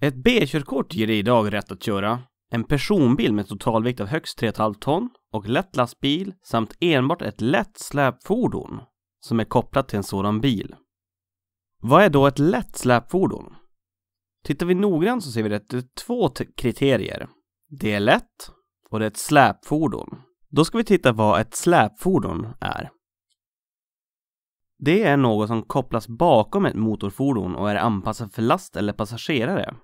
Ett B-körkort ger dig idag rätt att köra en personbil med totalvikt av högst 3,5 ton och lätt lastbil samt enbart ett lätt släpfordon som är kopplat till en sådan bil. Vad är då ett lätt släpfordon? Tittar vi noggrant så ser vi att det är två kriterier. Det är lätt och det är ett släpfordon. Då ska vi titta vad ett släpfordon är. Det är något som kopplas bakom ett motorfordon och är anpassat för last eller passagerare.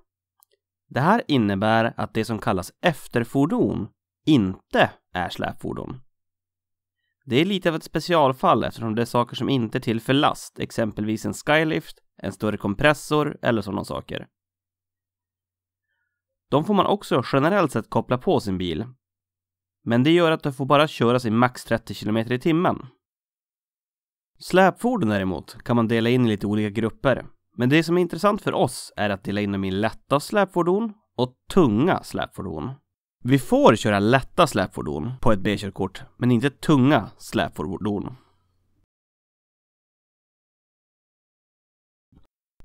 Det här innebär att det som kallas efterfordon inte är släpfordon. Det är lite av ett specialfall eftersom det är saker som inte är till för last, exempelvis en skylift, en större kompressor eller sådana saker. De får man också generellt sett koppla på sin bil. Men det gör att de får bara köras i max 30 km i timmen. Släpfordon däremot kan man dela in i lite olika grupper. Men det som är intressant för oss är att dela in dem i lätta släpfordon och tunga släpfordon. Vi får köra lätta släpfordon på ett B-körkort, men inte tunga släpfordon.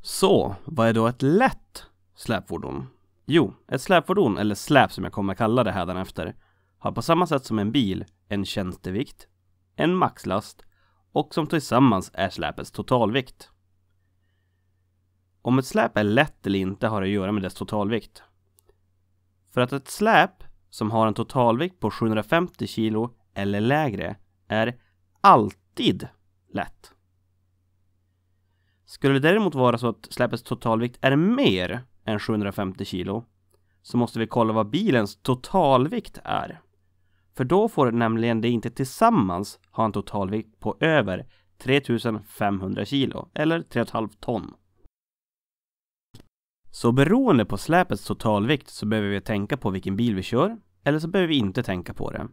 Så, vad är då ett lätt släpfordon? Jo, ett släpfordon, eller släp som jag kommer kalla det hädanefter, har på samma sätt som en bil en tjänstevikt, en maxlast och som tillsammans är släpets totalvikt. Om ett släp är lätt eller inte har att göra med dess totalvikt. För att ett släp som har en totalvikt på 750 kg eller lägre är alltid lätt. Skulle det däremot vara så att släpets totalvikt är mer än 750 kg så måste vi kolla vad bilens totalvikt är. För då får nämligen det inte tillsammans ha en totalvikt på över 3500 kg eller 3,5 ton. Så beroende på släpets totalvikt så behöver vi tänka på vilken bil vi kör, eller så behöver vi inte tänka på det.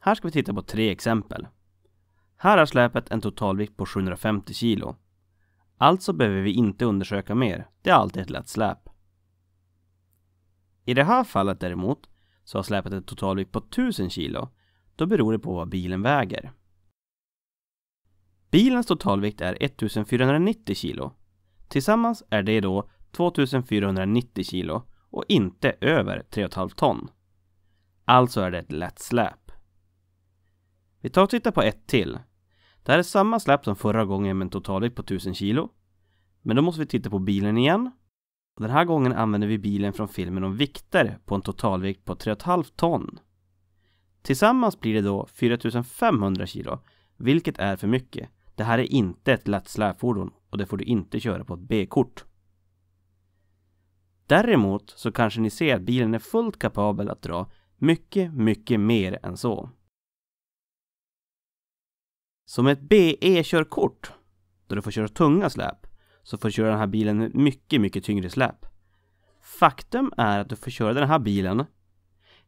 Här ska vi titta på tre exempel. Här har släpet en totalvikt på 750 kg. Alltså behöver vi inte undersöka mer, det är alltid ett lätt släp. I det här fallet däremot så har släpet en totalvikt på 1000 kg. Då beror det på vad bilen väger. Bilens totalvikt är 1490 kg. Tillsammans är det då 2490 kilo och inte över 3,5 ton. Alltså är det ett lätt släp. Vi tar och tittar på ett till. Det här är samma släp som förra gången med en totalvikt på 1000 kilo. Men då måste vi titta på bilen igen. Den här gången använder vi bilen från filmen om vikter på en totalvikt på 3,5 ton. Tillsammans blir det då 4500 kilo, vilket är för mycket. Det här är inte ett lätt släpfordon och det får du inte köra på ett B-kort. Däremot så kanske ni ser att bilen är fullt kapabel att dra mycket, mycket mer än så. Som ett BE-körkort, då du får köra tunga släp, så får du köra den här bilen med mycket, mycket tyngre släp. Faktum är att du får köra den här bilen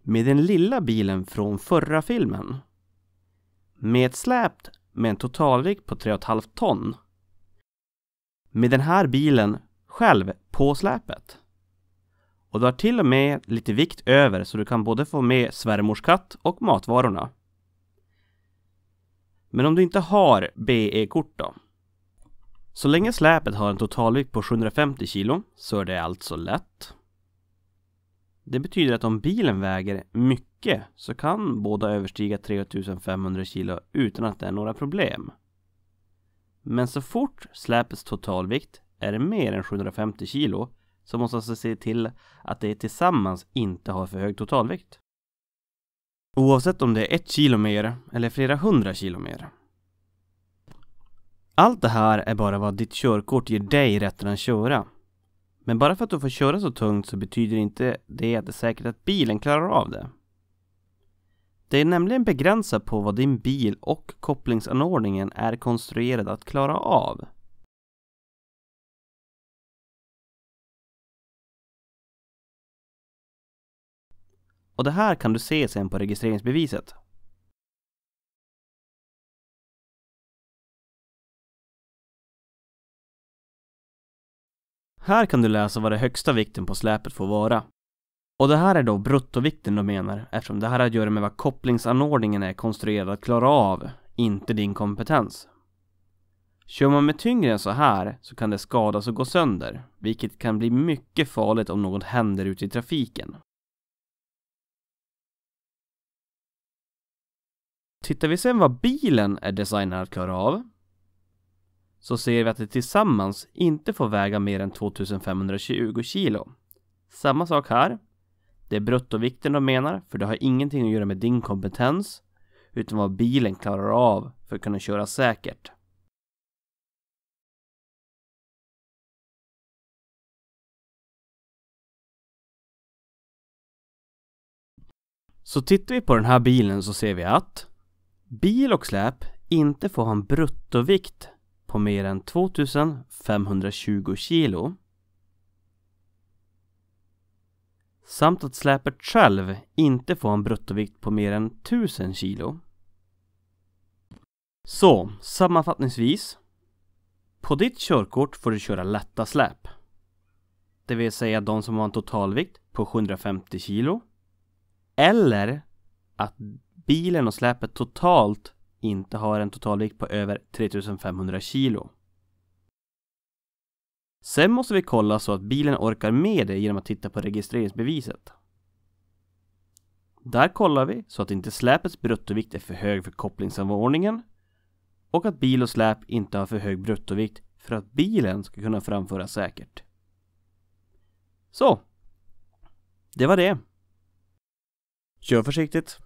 med den lilla bilen från förra filmen. Med ett släp med en totalvikt på 3,5 ton. Med den här bilen själv på släpet. Och du har till och med lite vikt över så du kan både få med svärmors katt och matvarorna. Men om du inte har BE-kort då? Så länge släpet har en totalvikt på 750 kg så är det alltså lätt. Det betyder att om bilen väger mycket så kan båda överstiga 3500 kg utan att det är några problem. Men så fort släpets totalvikt är mer än 750 kg så måste man alltså se till att de tillsammans inte har för hög totalvikt. Oavsett om det är ett kilo mer eller flera hundra kilo mer. Allt det här är bara vad ditt körkort ger dig rätten att köra. Men bara för att du får köra så tungt så betyder inte det att det är säkert att bilen klarar av det. Det är nämligen begränsat på vad din bil och kopplingsanordningen är konstruerad att klara av. Och det här kan du se sen på registreringsbeviset. Här kan du läsa vad det högsta vikten på släpet får vara. Och det här är då bruttovikten du menar eftersom det här har att göra med vad kopplingsanordningen är konstruerad att klara av, inte din kompetens. Kör man med tyngre än så här så kan det skadas och gå sönder, vilket kan bli mycket farligt om något händer ute i trafiken. Tittar vi sen vad bilen är designad att klara av så ser vi att det tillsammans inte får väga mer än 2520 kilo. Samma sak här. Det är bruttovikten de menar, för det har ingenting att göra med din kompetens utan vad bilen klarar av för att kunna köra säkert. Så tittar vi på den här bilen så ser vi att Bil och släp inte får ha en bruttovikt på mer än 2520 kilo. Samt att släpet själv inte får ha en bruttovikt på mer än 1000 kilo. Så, sammanfattningsvis. På ditt körkort får du köra lätta släp. Det vill säga de som har en totalvikt på 750 kilo. Eller att bilen och släpet totalt inte har en totalvikt på över 3500 kilo. Sen måste vi kolla så att bilen orkar med det genom att titta på registreringsbeviset. Där kollar vi så att inte släpets bruttovikt är för hög för kopplingsanordningen och att bil och släp inte har för hög bruttovikt för att bilen ska kunna framföras säkert. Så! Det var det. Kör försiktigt!